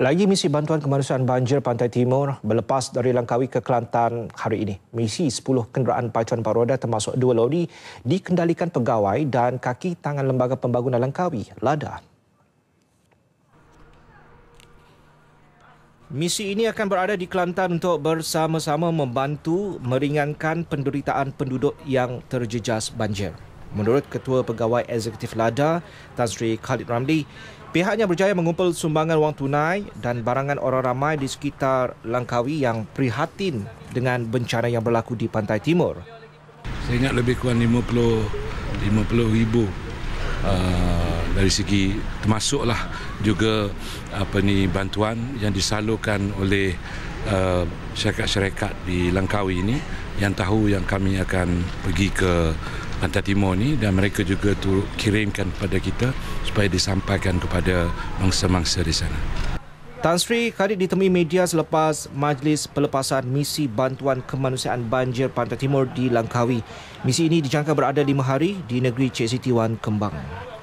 Lagi misi bantuan kemanusiaan banjir Pantai Timur berlepas dari Langkawi ke Kelantan hari ini. Misi 10 kenderaan pacuan paroda termasuk dua lori dikendalikan pegawai dan kaki tangan Lembaga Pembangunan Langkawi, LADA. Misi ini akan berada di Kelantan untuk bersama-sama membantu meringankan penderitaan penduduk yang terjejas banjir. Menurut Ketua Pegawai Eksekutif LADA, Tan Sri Khalid Ramli, pihaknya berjaya mengumpul sumbangan wang tunai dan barangan orang ramai di sekitar Langkawi yang prihatin dengan bencana yang berlaku di Pantai Timur. Saya ingat lebih kurang 50, 50 ribu Uh, dari segi termasuklah juga apa ni bantuan yang disalurkan oleh uh, syarikat-syarikat di Langkawi ini yang tahu yang kami akan pergi ke Pantai Timur ni dan mereka juga tu kirimkan kepada kita supaya disampaikan kepada mangsa-mangsa di sana. Tan Sri Khalid ditemui media selepas majlis pelepasan misi bantuan kemanusiaan banjir Pantai Timur di Langkawi. Misi ini dijangka berada lima hari di negeri Cik Siti Wan Kembang.